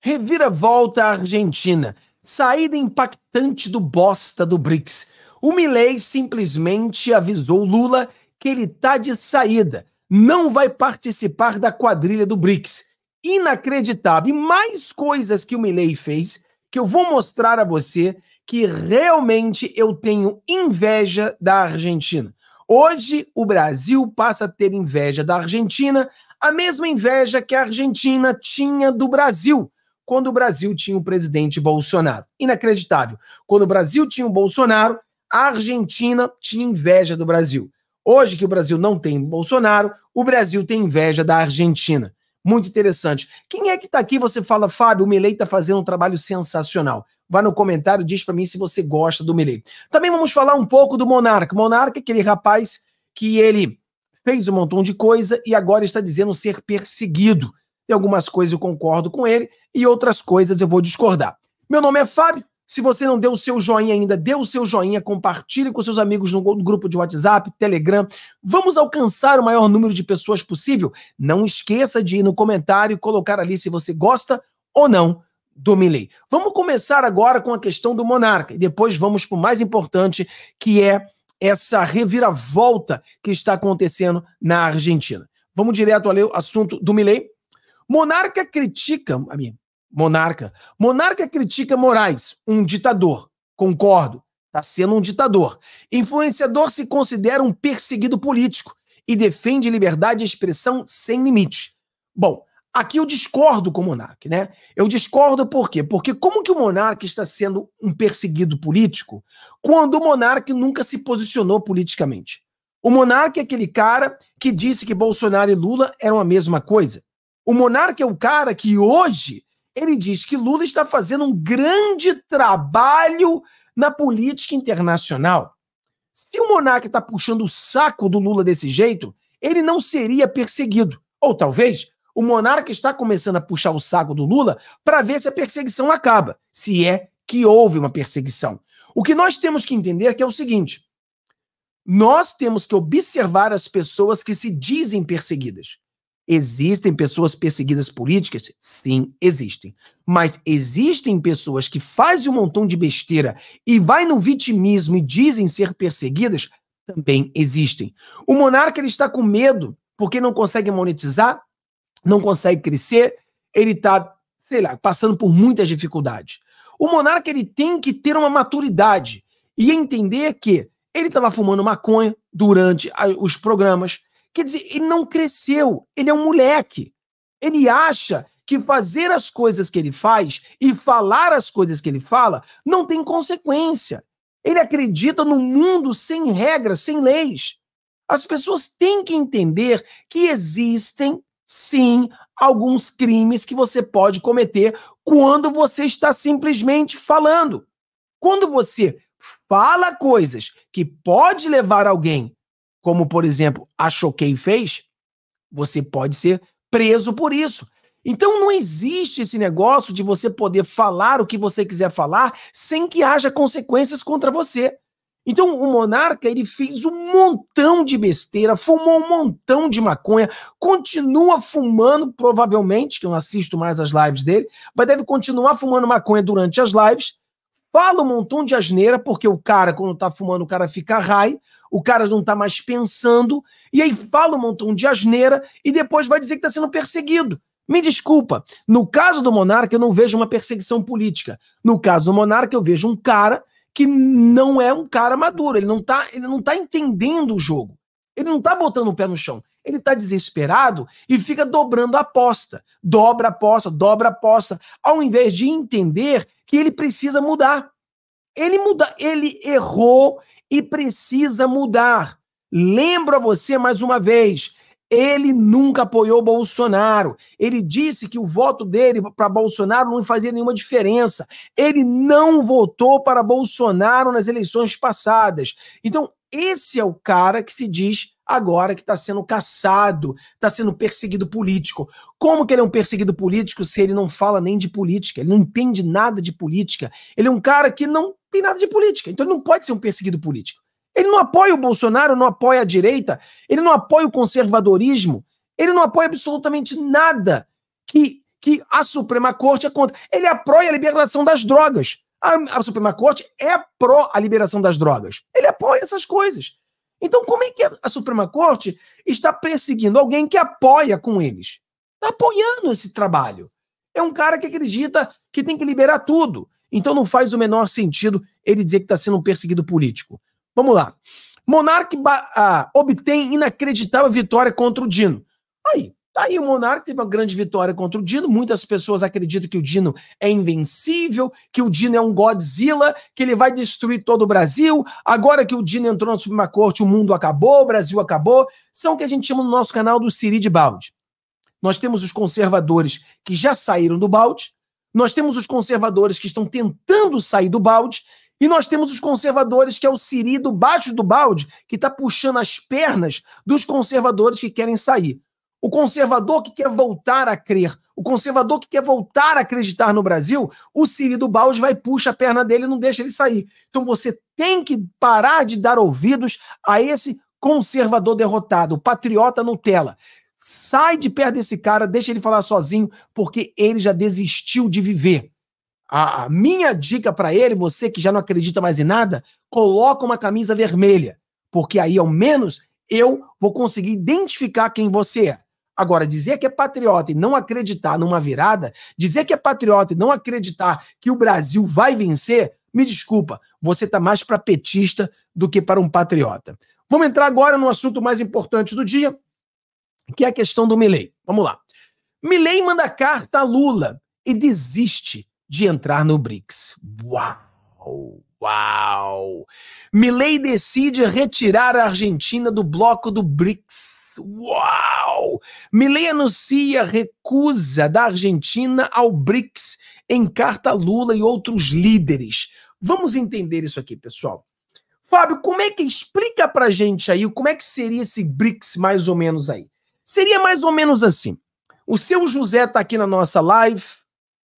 Reviravolta Argentina. Saída impactante do bosta do BRICS. O Milley simplesmente avisou Lula que ele tá de saída, não vai participar da quadrilha do BRICS. Inacreditável. E mais coisas que o Milley fez que eu vou mostrar a você que realmente eu tenho inveja da Argentina. Hoje o Brasil passa a ter inveja da Argentina, a mesma inveja que a Argentina tinha do Brasil quando o Brasil tinha um presidente Bolsonaro. Inacreditável. Quando o Brasil tinha um Bolsonaro, a Argentina tinha inveja do Brasil. Hoje que o Brasil não tem Bolsonaro, o Brasil tem inveja da Argentina. Muito interessante. Quem é que está aqui? Você fala, Fábio, o Milei está fazendo um trabalho sensacional. Vá no comentário, diz para mim se você gosta do Milei. Também vamos falar um pouco do Monarca. Monarca, é aquele rapaz que ele fez um montão de coisa e agora está dizendo ser perseguido e algumas coisas eu concordo com ele e outras coisas eu vou discordar. Meu nome é Fábio. Se você não deu o seu joinha ainda, dê o seu joinha, compartilhe com seus amigos no grupo de WhatsApp, Telegram. Vamos alcançar o maior número de pessoas possível. Não esqueça de ir no comentário e colocar ali se você gosta ou não do Milley. Vamos começar agora com a questão do monarca e depois vamos para o mais importante, que é essa reviravolta que está acontecendo na Argentina. Vamos direto ao assunto do Milley Monarca critica, amigo, monarca. Monarca critica Moraes, um ditador. Concordo, está sendo um ditador. Influenciador se considera um perseguido político e defende liberdade de expressão sem limite. Bom, aqui eu discordo com o monarca, né? Eu discordo por quê? Porque como que o monarca está sendo um perseguido político quando o monarca nunca se posicionou politicamente? O monarca é aquele cara que disse que Bolsonaro e Lula eram a mesma coisa o monarca é o cara que hoje ele diz que Lula está fazendo um grande trabalho na política internacional. Se o monarca está puxando o saco do Lula desse jeito, ele não seria perseguido. Ou talvez o monarca está começando a puxar o saco do Lula para ver se a perseguição acaba, se é que houve uma perseguição. O que nós temos que entender é que é o seguinte: nós temos que observar as pessoas que se dizem perseguidas. Existem pessoas perseguidas políticas? Sim, existem. Mas existem pessoas que fazem um montão de besteira e vai no vitimismo e dizem ser perseguidas? Também existem. O monarca ele está com medo porque não consegue monetizar, não consegue crescer, ele está, sei lá, passando por muitas dificuldades. O monarca ele tem que ter uma maturidade e entender que ele estava fumando maconha durante os programas, Quer dizer, ele não cresceu, ele é um moleque. Ele acha que fazer as coisas que ele faz e falar as coisas que ele fala não tem consequência. Ele acredita no mundo sem regras, sem leis. As pessoas têm que entender que existem, sim, alguns crimes que você pode cometer quando você está simplesmente falando. Quando você fala coisas que pode levar alguém como por exemplo a Choquei fez, você pode ser preso por isso. Então não existe esse negócio de você poder falar o que você quiser falar sem que haja consequências contra você. Então o monarca ele fez um montão de besteira, fumou um montão de maconha, continua fumando provavelmente, que eu não assisto mais as lives dele, mas deve continuar fumando maconha durante as lives. Fala um montão de asneira porque o cara quando tá fumando o cara fica raio o cara não está mais pensando, e aí fala um montão de asneira e depois vai dizer que está sendo perseguido. Me desculpa, no caso do monarca eu não vejo uma perseguição política. No caso do monarca eu vejo um cara que não é um cara maduro, ele não está ele não tá entendendo o jogo. Ele não está botando o pé no chão. Ele está desesperado e fica dobrando a aposta. Dobra a aposta, dobra a aposta, ao invés de entender que ele precisa mudar. Ele muda, ele errou e precisa mudar. Lembro a você mais uma vez, ele nunca apoiou Bolsonaro. Ele disse que o voto dele para Bolsonaro não fazia nenhuma diferença. Ele não votou para Bolsonaro nas eleições passadas. Então, esse é o cara que se diz agora que está sendo caçado, está sendo perseguido político. Como que ele é um perseguido político se ele não fala nem de política? Ele não entende nada de política. Ele é um cara que não tem nada de política, então ele não pode ser um perseguido político. Ele não apoia o Bolsonaro, não apoia a direita, ele não apoia o conservadorismo, ele não apoia absolutamente nada que, que a Suprema Corte é contra. Ele apoia a liberação das drogas. A, a Suprema Corte é pró a liberação das drogas. Ele apoia essas coisas. Então, como é que a Suprema Corte está perseguindo alguém que apoia com eles? Está apoiando esse trabalho. É um cara que acredita que tem que liberar tudo. Então, não faz o menor sentido ele dizer que está sendo um perseguido político. Vamos lá. Monarque ah, obtém inacreditável vitória contra o Dino. Aí, Tá aí o Monarca teve uma grande vitória contra o Dino. Muitas pessoas acreditam que o Dino é invencível, que o Dino é um Godzilla, que ele vai destruir todo o Brasil. Agora que o Dino entrou na Suprema Corte, o mundo acabou, o Brasil acabou. São o que a gente chama no nosso canal do Siri de Balde. Nós temos os conservadores que já saíram do balde, nós temos os conservadores que estão tentando sair do balde, e nós temos os conservadores, que é o Siri do baixo do balde, que está puxando as pernas dos conservadores que querem sair. O conservador que quer voltar a crer, o conservador que quer voltar a acreditar no Brasil, o Siri do Balde vai puxa a perna dele e não deixa ele sair. Então você tem que parar de dar ouvidos a esse conservador derrotado, o patriota Nutella. Sai de perto desse cara, deixa ele falar sozinho, porque ele já desistiu de viver. A, minha dica para ele, você que já não acredita mais em nada, coloca uma camisa vermelha, porque aí ao menos eu vou conseguir identificar quem você é. Agora, dizer que é patriota e não acreditar numa virada, dizer que é patriota e não acreditar que o Brasil vai vencer, me desculpa, você está mais para petista do que para um patriota. Vamos entrar agora no assunto mais importante do dia, que é a questão do Milley. Vamos lá. Milley manda carta a Lula e desiste de entrar no BRICS. Uau! Uau! Milley decide retirar a Argentina do bloco do BRICS. Uau! Milley anuncia recusa da Argentina ao BRICS em carta a Lula e outros líderes. Vamos entender isso aqui, pessoal. Fábio, como é que explica pra gente aí como é que seria esse BRICS mais ou menos aí? Seria mais ou menos assim. O seu José tá aqui na nossa live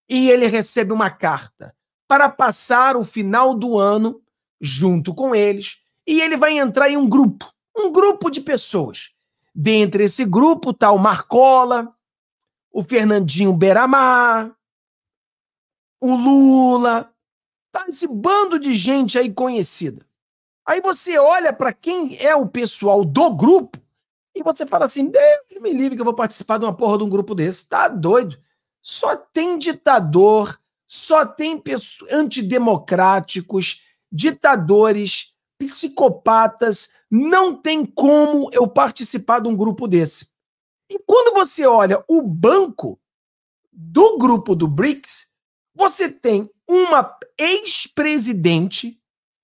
e ele recebe uma carta para passar o final do ano junto com eles e ele vai entrar em um grupo, um grupo de pessoas. Dentre esse grupo está o Marcola, o Fernandinho Beramar, o Lula, tá esse bando de gente aí conhecida. Aí você olha para quem é o pessoal do grupo e você fala assim: Deus me livre que eu vou participar de uma porra de um grupo desse. Tá doido? Só tem ditador, só tem antidemocráticos, ditadores, psicopatas, não tem como eu participar de um grupo desse. E quando você olha o banco do grupo do BRICS, você tem uma ex-presidente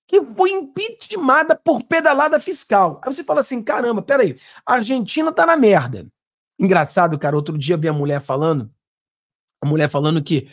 que foi impeachmentada por pedalada fiscal. Aí você fala assim: caramba, peraí, a Argentina tá na merda. Engraçado, cara, outro dia vi a mulher falando, a mulher falando que,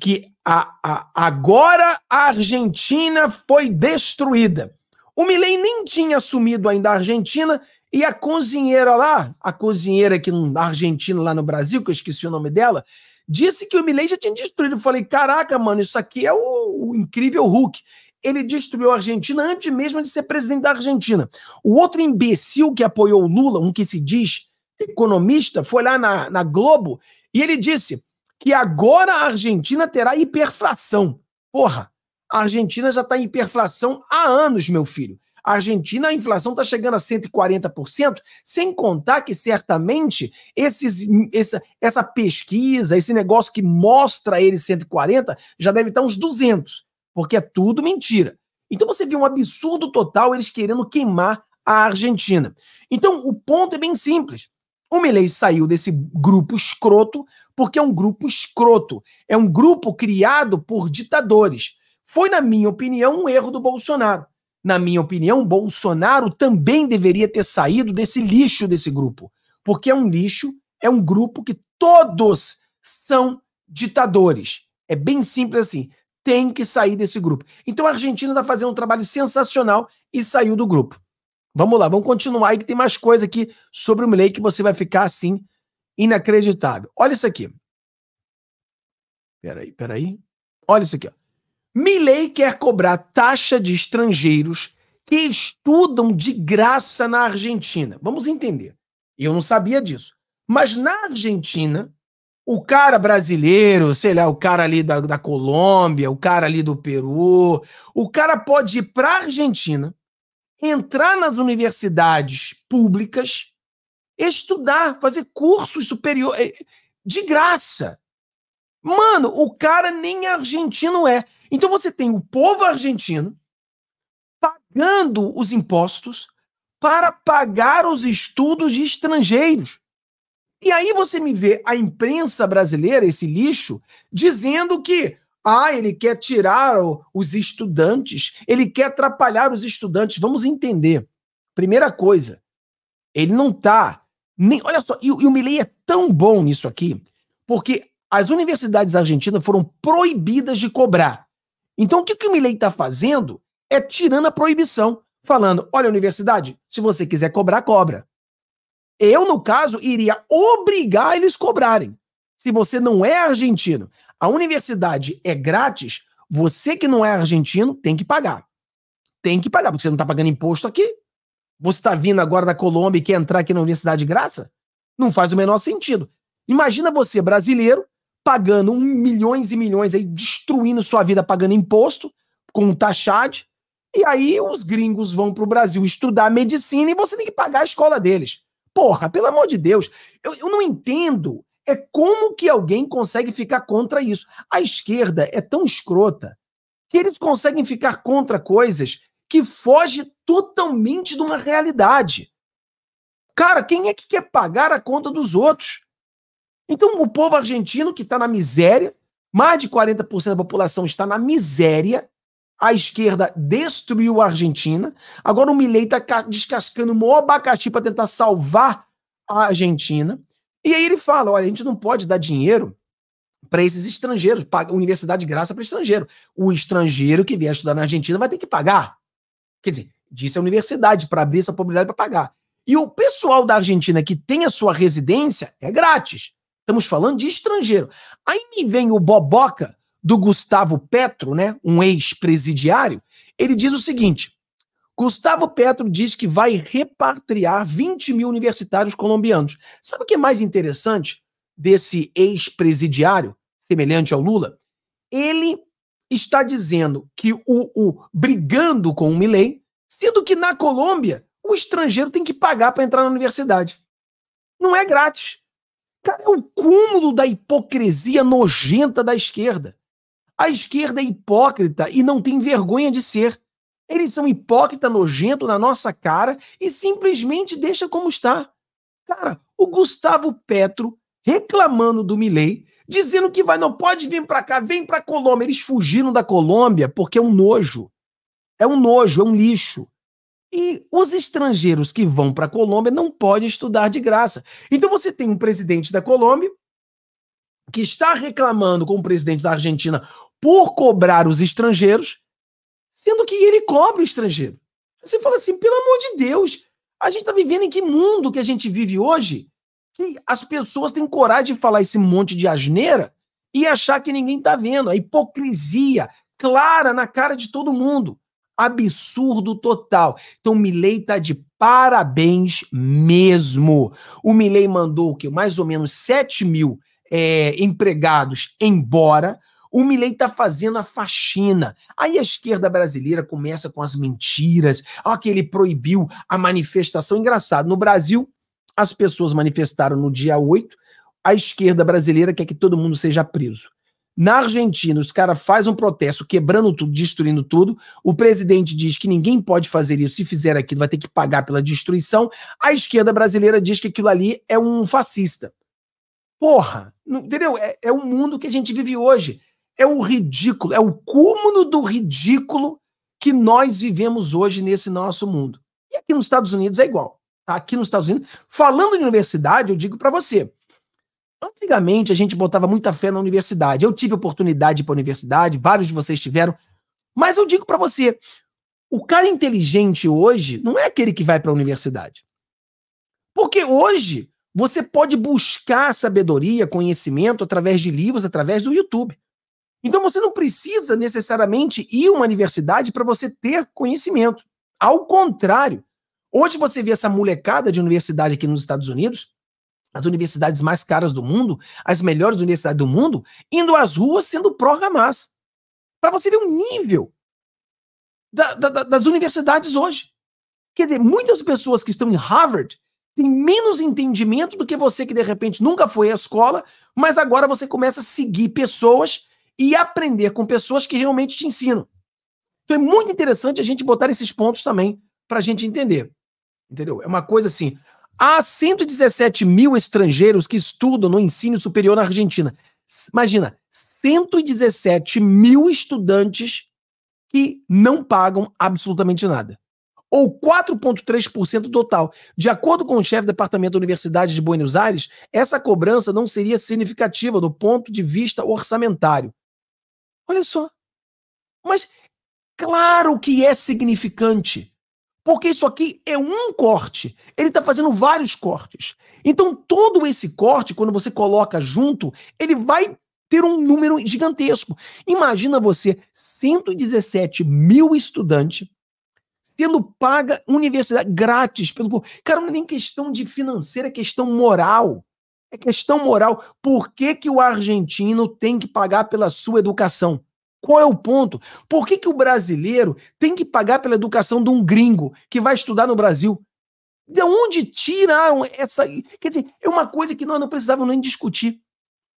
que a, a, agora a Argentina foi destruída. O Milley nem tinha assumido ainda a Argentina e a cozinheira lá, a cozinheira que na Argentina, lá no Brasil, que eu esqueci o nome dela, disse que o Milley já tinha destruído. Eu falei, caraca, mano, isso aqui é o, o incrível Hulk. Ele destruiu a Argentina antes mesmo de ser presidente da Argentina. O outro imbecil que apoiou o Lula, um que se diz economista, foi lá na, na Globo e ele disse que agora a Argentina terá hiperinflação. Porra, a Argentina já está em hiperflação há anos, meu filho. A Argentina, a inflação está chegando a 140%, sem contar que certamente esses, essa, essa pesquisa, esse negócio que mostra ele 140, já deve estar tá uns 200, porque é tudo mentira. Então você vê um absurdo total eles querendo queimar a Argentina. Então o ponto é bem simples. O Milei saiu desse grupo escroto porque é um grupo escroto, é um grupo criado por ditadores. Foi, na minha opinião, um erro do Bolsonaro. Na minha opinião, Bolsonaro também deveria ter saído desse lixo desse grupo. Porque é um lixo, é um grupo que todos são ditadores. É bem simples assim. Tem que sair desse grupo. Então a Argentina está fazendo um trabalho sensacional e saiu do grupo. Vamos lá, vamos continuar aí que tem mais coisa aqui sobre o Milley que você vai ficar assim inacreditável. Olha isso aqui. Peraí, peraí. Olha isso aqui. Ó. Milley quer cobrar taxa de estrangeiros que estudam de graça na Argentina. Vamos entender. Eu não sabia disso. Mas na Argentina, o cara brasileiro, sei lá, o cara ali da, da Colômbia, o cara ali do Peru, o cara pode ir para a Argentina, entrar nas universidades públicas, estudar, fazer cursos superiores eh, de graça. Mano, o cara nem argentino é. Então você tem o povo argentino pagando os impostos para pagar os estudos de estrangeiros. E aí você me vê a imprensa brasileira, esse lixo, dizendo que ah, ele quer tirar os estudantes, ele quer atrapalhar os estudantes. Vamos entender. Primeira coisa, ele não está. Nem, olha só, e, e o Milley é tão bom nisso aqui, porque as universidades argentinas foram proibidas de cobrar. Então, o que, o Milley está fazendo é tirando a proibição, falando: olha, universidade, se você quiser cobrar, cobra. Eu, no caso, iria obrigar eles cobrarem. Se você não é argentino, a universidade é grátis, você que não é argentino tem que pagar. Tem que pagar, porque você não está pagando imposto aqui. Você está vindo agora da Colômbia e quer entrar aqui na universidade de graça? Não faz o menor sentido. Imagina você, brasileiro, pagando um milhões e milhões aí, destruindo sua vida, pagando imposto com um taxade. E aí os gringos vão para o Brasil estudar medicina e você tem que pagar a escola deles. Porra, pelo amor de Deus, eu, eu não entendo. É como que alguém consegue ficar contra isso? A esquerda é tão escrota que eles conseguem ficar contra coisas que foge totalmente de uma realidade. Cara, quem é que quer pagar a conta dos outros? Então, o povo argentino que está na miséria, mais de 40% da população está na miséria, a esquerda destruiu a Argentina, agora o Milei está descascando um abacaxi para tentar salvar a Argentina. E aí ele fala: olha, a gente não pode dar dinheiro para esses estrangeiros, pagar universidade de graça para estrangeiro. O estrangeiro que vier estudar na Argentina vai ter que pagar. Quer dizer, disse é a universidade para abrir essa possibilidade para pagar. E o pessoal da Argentina que tem a sua residência é grátis. Estamos falando de estrangeiro. Aí me vem o boboca do Gustavo Petro, né, um ex-presidiário, ele diz o seguinte: Gustavo Petro diz que vai repatriar 20 mil universitários colombianos. Sabe o que é mais interessante desse ex-presidiário, semelhante ao Lula? Ele está dizendo que o, o brigando com o Milley, sendo que na Colômbia o estrangeiro tem que pagar para entrar na universidade. Não é grátis. Cara, é o cúmulo da hipocrisia nojenta da esquerda. A esquerda é hipócrita e não tem vergonha de ser. Eles são hipócrita nojento na nossa cara e simplesmente deixa como está. Cara, o Gustavo Petro reclamando do Milei, dizendo que vai não pode vir para cá, vem para Colômbia. Eles fugiram da Colômbia porque é um nojo. É um nojo, é um lixo. E os estrangeiros que vão para a Colômbia não podem estudar de graça. Então você tem um presidente da Colômbia que está reclamando com o presidente da Argentina por cobrar os estrangeiros, sendo que ele cobra o estrangeiro. Você fala assim, pelo amor de Deus, a gente está vivendo em que mundo que a gente vive hoje que as pessoas têm coragem de falar esse monte de asneira e achar que ninguém está vendo. A hipocrisia clara na cara de todo mundo absurdo total. Então, o Milley tá de parabéns mesmo. O Milley mandou que mais ou menos 7 mil é, empregados embora. O Milley tá fazendo a faxina. Aí a esquerda brasileira começa com as mentiras. Olha que ele proibiu a manifestação. Engraçado, no Brasil, as pessoas manifestaram no dia 8. A esquerda brasileira quer que todo mundo seja preso. Na Argentina, os caras fazem um protesto, quebrando tudo, destruindo tudo. O presidente diz que ninguém pode fazer isso. Se fizer aquilo, vai ter que pagar pela destruição. A esquerda brasileira diz que aquilo ali é um fascista. Porra, não, entendeu? É, é o mundo que a gente vive hoje. É o ridículo, é o cúmulo do ridículo que nós vivemos hoje nesse nosso mundo. E aqui nos Estados Unidos é igual. Aqui nos Estados Unidos, falando de universidade, eu digo para você, Antigamente a gente botava muita fé na universidade. Eu tive oportunidade para a universidade, vários de vocês tiveram. Mas eu digo para você, o cara inteligente hoje não é aquele que vai para a universidade. Porque hoje você pode buscar sabedoria, conhecimento através de livros, através do YouTube. Então você não precisa necessariamente ir a uma universidade para você ter conhecimento. Ao contrário, hoje você vê essa molecada de universidade aqui nos Estados Unidos as universidades mais caras do mundo, as melhores universidades do mundo, indo às ruas sendo pró-Hamas. Para você ver o nível da, da, das universidades hoje. Quer dizer, muitas pessoas que estão em Harvard têm menos entendimento do que você que de repente nunca foi à escola, mas agora você começa a seguir pessoas e aprender com pessoas que realmente te ensinam. Então é muito interessante a gente botar esses pontos também para a gente entender. Entendeu? É uma coisa assim, Há 117 mil estrangeiros que estudam no ensino superior na Argentina. Imagina, 117 mil estudantes que não pagam absolutamente nada. Ou 4,3% do total. De acordo com o chefe do Departamento da Universidade de Buenos Aires, essa cobrança não seria significativa do ponto de vista orçamentário. Olha só. Mas claro que é significante. Porque isso aqui é um corte. Ele está fazendo vários cortes. Então, todo esse corte, quando você coloca junto, ele vai ter um número gigantesco. Imagina você, 117 mil estudantes, sendo paga universidade grátis pelo povo. Cara, não é nem questão de financeira, é questão moral. É questão moral. Por que, que o argentino tem que pagar pela sua educação? Qual é o ponto? Por que, que o brasileiro tem que pagar pela educação de um gringo que vai estudar no Brasil? De onde tiraram essa. Quer dizer, é uma coisa que nós não precisávamos nem discutir.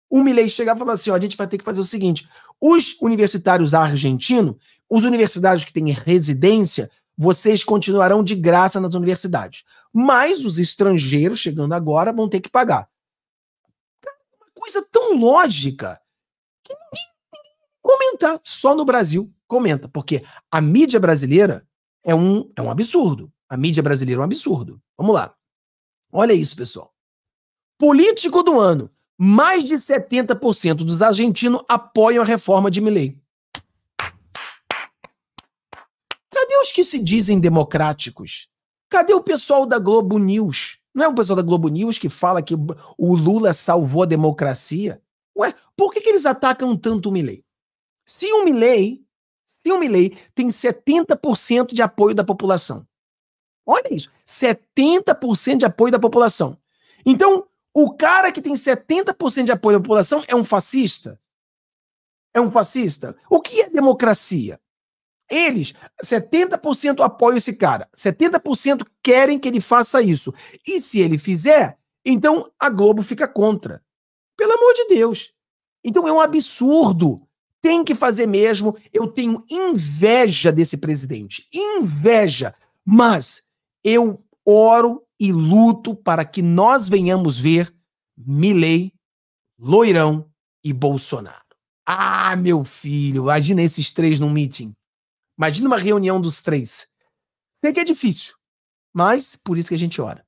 O Milley chegava e falava assim: ó, a gente vai ter que fazer o seguinte: os universitários argentinos, os universitários que têm residência, vocês continuarão de graça nas universidades. Mas os estrangeiros chegando agora vão ter que pagar. É uma coisa tão lógica que ninguém comentar só no Brasil. Comenta, porque a mídia brasileira é um, é um absurdo. A mídia brasileira é um absurdo. Vamos lá. Olha isso, pessoal. Político do ano. Mais de 70% dos argentinos apoiam a reforma de Milley. Cadê os que se dizem democráticos? Cadê o pessoal da Globo News? Não é o pessoal da Globo News que fala que o Lula salvou a democracia? Ué, por que, que eles atacam tanto o Milley? Se o Milley, se o Milley tem 70% de apoio da população. Olha isso, 70% de apoio da população. Então, o cara que tem 70% de apoio da população é um fascista? É um fascista? O que é democracia? Eles, 70% apoiam esse cara, 70% querem que ele faça isso. E se ele fizer, então a Globo fica contra. Pelo amor de Deus. Então é um absurdo tem que fazer mesmo. Eu tenho inveja desse presidente, inveja. Mas eu oro e luto para que nós venhamos ver Milley, Loirão e Bolsonaro. Ah, meu filho, imagina esses três num meeting. Imagina uma reunião dos três. Sei que é difícil, mas por isso que a gente ora.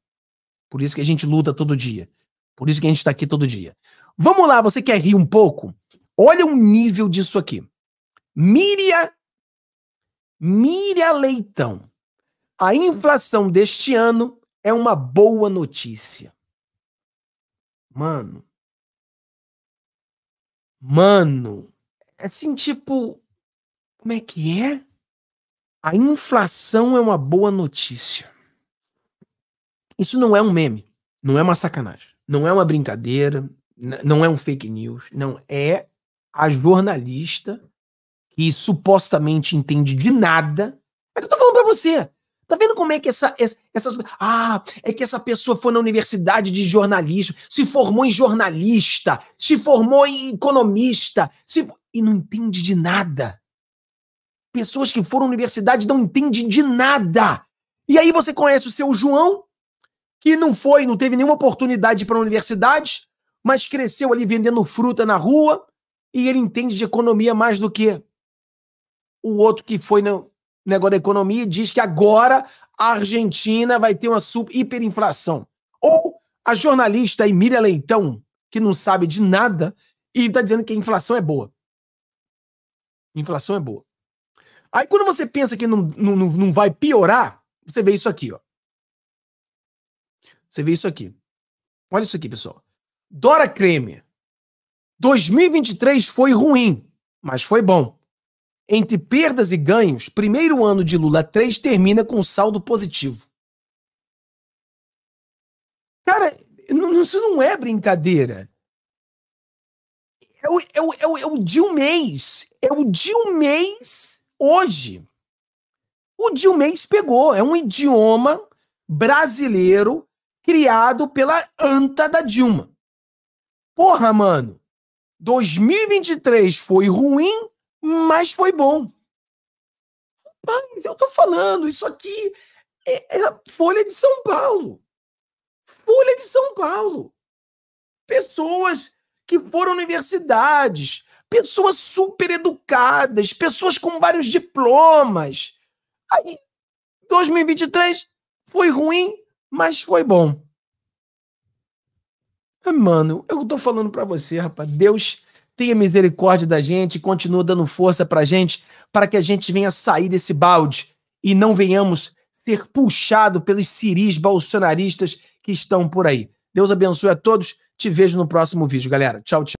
Por isso que a gente luta todo dia. Por isso que a gente está aqui todo dia. Vamos lá, você quer rir um pouco? Olha o nível disso aqui. Miria, Miria Leitão. A inflação deste ano é uma boa notícia. Mano. Mano. É assim, tipo. Como é que é? A inflação é uma boa notícia. Isso não é um meme. Não é uma sacanagem. Não é uma brincadeira. Não é um fake news. Não é a jornalista que supostamente entende de nada. É que eu tô falando pra você. Tá vendo como é que essa, essa, essas. Ah, é que essa pessoa foi na universidade de jornalismo, se formou em jornalista, se formou em economista, se, e não entende de nada. Pessoas que foram à universidade não entendem de nada. E aí você conhece o seu João, que não foi, não teve nenhuma oportunidade para a universidade, mas cresceu ali vendendo fruta na rua, e ele entende de economia mais do que o outro que foi no negócio da economia e diz que agora a Argentina vai ter uma hiperinflação. Ou a jornalista Emília Leitão, que não sabe de nada e está dizendo que a inflação é boa. Inflação é boa. Aí quando você pensa que não, não, não vai piorar, você vê isso aqui, ó. Você vê isso aqui. Olha isso aqui, pessoal. Dora Creme 2023 foi ruim, mas foi bom. Entre perdas e ganhos, primeiro ano de Lula 3 termina com saldo positivo. Cara, isso não é brincadeira. É o, é o, é o, é o de um mês. É o de um mês hoje. O de um mês pegou. É um idioma brasileiro criado pela anta da Dilma. Porra, mano. 2023 foi ruim, mas foi bom. Rapaz, eu tô falando, isso aqui é, é a Folha de São Paulo. Folha de São Paulo. Pessoas que foram universidades, pessoas super educadas, pessoas com vários diplomas. Aí, 2023 foi ruim, mas foi bom. Ah, mano, eu tô falando para você, rapaz. Deus tenha misericórdia da gente, continua dando força pra gente, para que a gente venha sair desse balde e não venhamos ser puxado pelos ciris bolsonaristas que estão por aí. Deus abençoe a todos. Te vejo no próximo vídeo, galera. Tchau, tchau.